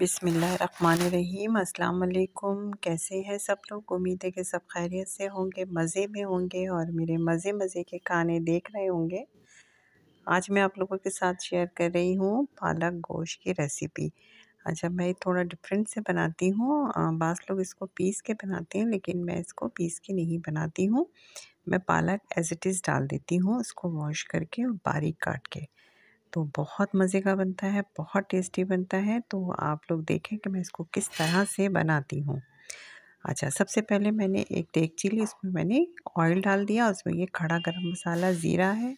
बिसमीम् अल्लाम कैसे हैं सब लोग उम्मीद है कि सब खैरियत से होंगे मज़े में होंगे और मेरे मज़े मज़े के खाने देख रहे होंगे आज मैं आप लोगों के साथ शेयर कर रही हूँ पालक गोश्त की रेसिपी अच्छा मैं थोड़ा डिफरेंट से बनाती हूँ बास लोग इसको पीस के बनाते हैं लेकिन मैं इसको पीस के नहीं बनाती हूँ मैं पालक एज इट इज़ डाल देती हूँ उसको वॉश करके और बारीक काट के तो बहुत मज़े का बनता है बहुत टेस्टी बनता है तो आप लोग देखें कि मैं इसको किस तरह से बनाती हूँ अच्छा सबसे पहले मैंने एक डेगची ली उसमें मैंने ऑयल डाल दिया उसमें ये खड़ा गरम मसाला ज़ीरा है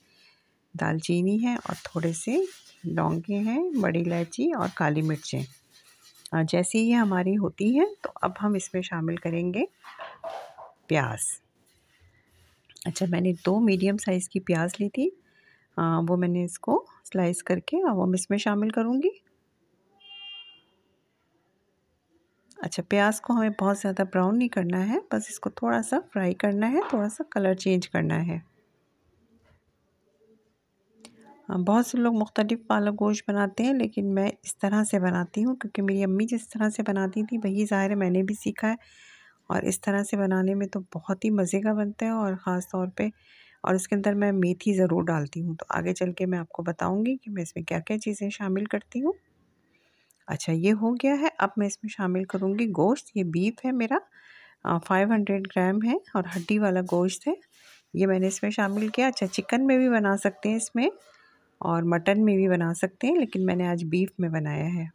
दालचीनी है और थोड़े से लौंगे हैं बड़ी इलायची और काली मिर्चें जैसी ये हमारी होती हैं तो अब हम इसमें शामिल करेंगे प्याज अच्छा मैंने दो मीडियम साइज़ की प्याज ली थी आ, वो मैंने इसको स्लाइस करके अब हम इसमें शामिल करूँगी अच्छा प्याज को हमें बहुत ज़्यादा ब्राउन नहीं करना है बस इसको थोड़ा सा फ्राई करना है थोड़ा सा कलर चेंज करना है बहुत से लोग मुख्तलिफ़ पालक गोश्त बनाते हैं लेकिन मैं इस तरह से बनाती हूँ क्योंकि मेरी अम्मी जिस तरह से बनाती थी वही ज़ाहिर है मैंने भी सीखा है और इस तरह से बनाने में तो बहुत ही मज़े का बनता है और ख़ास तौर पर और इसके अंदर मैं मेथी ज़रूर डालती हूँ तो आगे चल के मैं आपको बताऊँगी कि मैं इसमें क्या क्या चीज़ें शामिल करती हूँ अच्छा ये हो गया है अब मैं इसमें शामिल करूँगी गोश्त ये बीफ है मेरा फाइव हंड्रेड ग्राम है और हड्डी वाला गोश्त है ये मैंने इसमें शामिल किया अच्छा चिकन में भी बना सकते हैं इसमें और मटन में भी बना सकते हैं लेकिन मैंने आज बीफ में बनाया है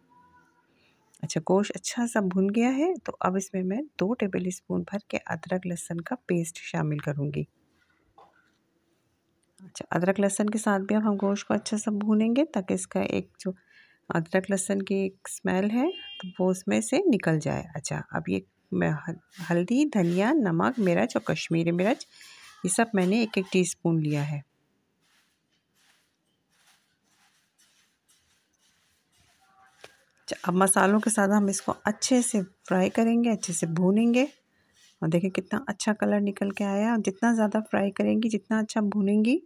अच्छा गोश्त अच्छा सा भुन गया है तो अब इसमें मैं दो टेबल स्पून भर के अदरक लहसुन का पेस्ट शामिल करूँगी अच्छा अदरक लहसुन के साथ भी अब हम गोश्त को अच्छा सा भूनेंगे ताकि इसका एक जो अदरक लहसुन की एक स्मेल है तो वो उसमें से निकल जाए अच्छा अब ये हल्दी धनिया नमक मिर्च और कश्मीरी मिर्च ये सब मैंने एक एक टीस्पून लिया है अच्छा, अब मसालों के साथ हम इसको अच्छे से फ्राई करेंगे अच्छे से भूनेंगे और देखें कितना अच्छा कलर निकल के आया और जितना ज़्यादा फ्राई करेंगी जितना अच्छा भूनेंगी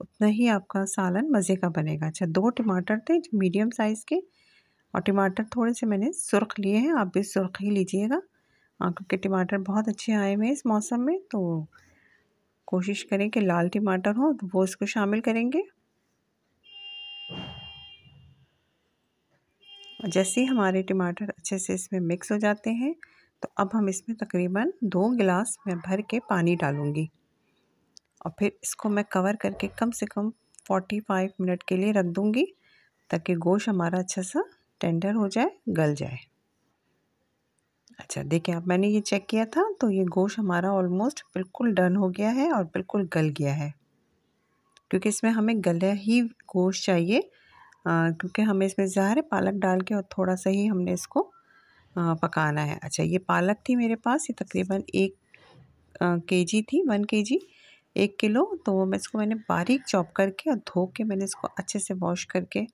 उतना ही आपका सालन मज़े का बनेगा अच्छा दो टमाटर थे जो मीडियम साइज़ के और टमाटर थोड़े से मैंने सुरख लिए हैं आप भी सुरख ही लीजिएगा हाँ, क्योंकि टमाटर बहुत अच्छे आए हुए हैं इस मौसम में तो कोशिश करें कि लाल टमाटर हो तो वो इसको शामिल करेंगे और जैसे ही हमारे टमाटर अच्छे से इसमें मिक्स हो जाते हैं तो अब हम इसमें तकरीबन दो गिलास मैं भर के पानी डालूँगी और फिर इसको मैं कवर करके कम से कम 45 मिनट के लिए रख दूँगी ताकि गोश हमारा अच्छा सा टेंडर हो जाए गल जाए अच्छा देखिए आप मैंने ये चेक किया था तो ये गोश्त हमारा ऑलमोस्ट बिल्कुल डन हो गया है और बिल्कुल गल गया है क्योंकि इसमें हमें गला ही गोश्त चाहिए आ, क्योंकि हमें इसमें ज़ाहिर पालक डाल के और थोड़ा सा ही हमने इसको पकाना है अच्छा ये पालक थी मेरे पास ये तकरीबन एक के जी थी वन के जी एक किलो तो मैं इसको मैंने बारीक चॉप करके और धो के मैंने इसको अच्छे से वॉश करके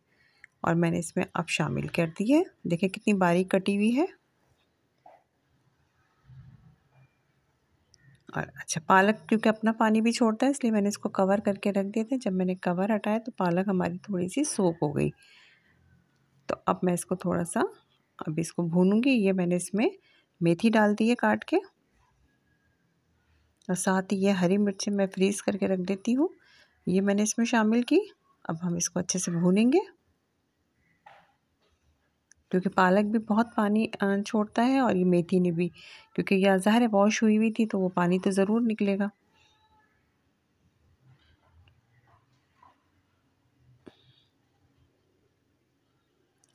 और मैंने इसमें अब शामिल कर दी है देखिए कितनी बारीक कटी हुई है और अच्छा पालक क्योंकि अपना पानी भी छोड़ता है इसलिए मैंने इसको कवर करके रख दिए थे जब मैंने कवर हटाया तो पालक हमारी थोड़ी सी सोख हो गई तो अब मैं इसको थोड़ा सा अब इसको भूनूंगी ये मैंने इसमें मेथी डाल दी है काट के और साथ ही ये हरी मिर्ची मैं फ्रीज़ करके रख देती हूँ ये मैंने इसमें शामिल की अब हम इसको अच्छे से भूनेंगे क्योंकि पालक भी बहुत पानी छोड़ता है और ये मेथी ने भी क्योंकि यह ज़ाहिर वॉश हुई हुई थी तो वो पानी तो ज़रूर निकलेगा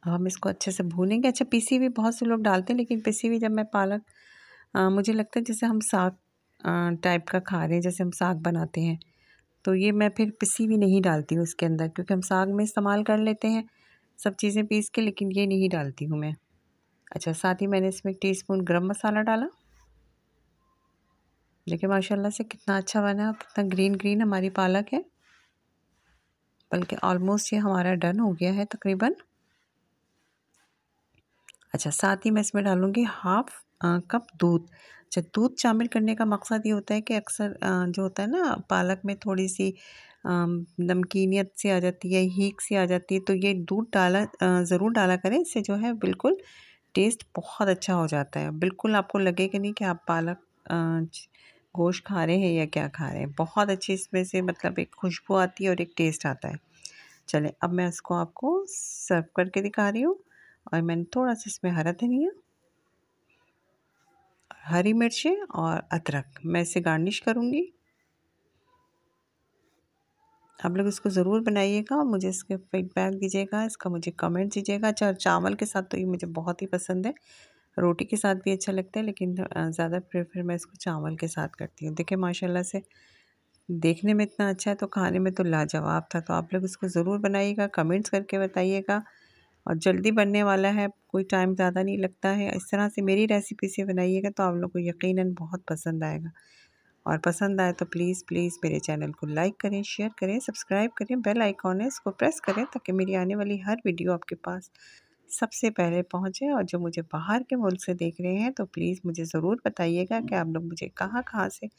अब हम इसको अच्छे से भूनेंगे अच्छा पीसी हुई बहुत से लोग डालते हैं लेकिन पीसी हुई जब मैं पालक आ, मुझे लगता है जैसे हम साग टाइप का खा रहे हैं जैसे हम साग बनाते हैं तो ये मैं फिर पिसी हुई नहीं डालती हूँ उसके अंदर क्योंकि हम साग में इस्तेमाल कर लेते हैं सब चीज़ें पीस के लेकिन ये नहीं डालती हूँ मैं अच्छा साथ ही मैंने इसमें टी स्पून गर्म मसाला डाला देखिए माशाल्लाह से कितना अच्छा बना है कितना ग्रीन ग्रीन हमारी पालक है बल्कि ऑलमोस्ट ये हमारा डन हो गया है तकरीबन अच्छा साथ ही मैं इसमें डालूँगी हाफ कप दूध अच्छा दूध शामिल करने का मकसद ये होता है कि अक्सर जो होता है ना पालक में थोड़ी सी नमकीनियत से आ जाती है हीक से आ जाती है तो ये दूध डाला ज़रूर डाला करें इससे जो है बिल्कुल टेस्ट बहुत अच्छा हो जाता है बिल्कुल आपको लगे कि नहीं कि आप पालक गोश्त खा रहे हैं या क्या खा रहे हैं बहुत अच्छी इसमें से मतलब एक खुशबू आती है और एक टेस्ट आता है चले अब मैं इसको आपको सर्व करके दिखा रही हूँ और मैंने थोड़ा सा इसमें हरा धनिया हरी मिर्चें और अदरक मैं इसे गार्निश करूँगी आप लोग इसको ज़रूर बनाइएगा और मुझे इसके फीडबैक दीजिएगा इसका मुझे कमेंट दीजिएगा अच्छा और चावल के साथ तो ये मुझे बहुत ही पसंद है रोटी के साथ भी अच्छा लगता है लेकिन ज़्यादा प्रेफर मैं इसको चावल के साथ करती हूँ देखिए माशाल्लाह से देखने में इतना अच्छा है तो खाने में तो लाजवाब था तो आप लोग इसको ज़रूर बनाइएगा कमेंट्स करके बताइएगा और जल्दी बनने वाला है कोई टाइम ज़्यादा नहीं लगता है इस तरह से मेरी रेसिपी से बनाइएगा तो आप लोग को यकीनन बहुत पसंद आएगा और पसंद आए तो प्लीज़ प्लीज़ मेरे चैनल को लाइक करें शेयर करें सब्सक्राइब करें बेल आइकॉन है इसको प्रेस करें ताकि मेरी आने वाली हर वीडियो आपके पास सबसे पहले पहुँचे और जो मुझे बाहर के मुल्क से देख रहे हैं तो प्लीज़ मुझे ज़रूर बताइएगा कि आप लोग मुझे कहाँ कहाँ से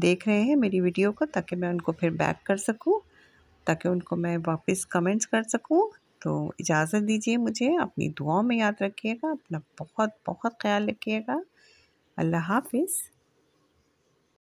देख रहे हैं मेरी वीडियो को ताकि मैं उनको फिर बैक कर सकूँ ताकि उनको मैं वापस कमेंट्स कर सकूँ तो इजाज़त दीजिए मुझे अपनी दुआओं में याद रखिएगा अपना बहुत बहुत ख्याल रखिएगा अल्लाह हाफिज़